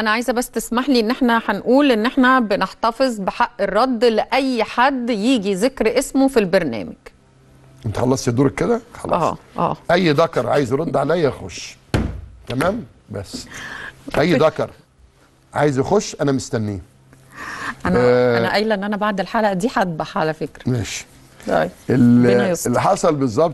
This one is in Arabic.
انا عايزه بس تسمح لي ان احنا هنقول ان احنا بنحتفظ بحق الرد لاي حد يجي ذكر اسمه في البرنامج انت خلصت دورك كده خلاص اه اه اي ذكر عايز يرد عليا يخش تمام بس اي ذكر عايز يخش انا مستنيه انا آه انا قايله ان انا بعد الحلقه دي هذبح على فكره ماشي طيب اللي حصل بالظبط